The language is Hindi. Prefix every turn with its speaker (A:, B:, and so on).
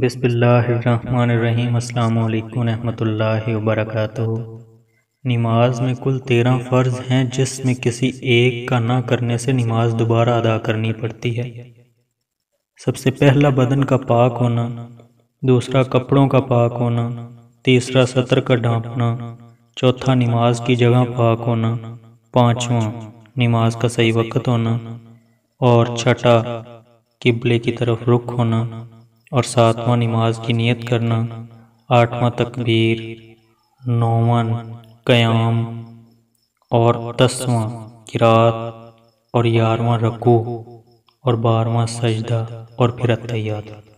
A: बिसमीम अल्लाम नमाज में कुल तेरह फ़र्ज़ हैं जिसमें किसी एक का ना करने से नमाज दोबारा अदा करनी पड़ती है सबसे पहला बदन का पाक होना दूसरा कपड़ों का पाक होना तीसरा सतर का ढांपना चौथा नमाज की जगह पाक होना पाँचवा नमाज का सही वक्त होना और छठा किबले की तरफ रुख होना और सातवां नमाज की नियत करना आठवां तकबीर नौवन क़याम और दसवां किरात और ग्यारहवा रकू और बारहवा सजदा और फिर अतैयात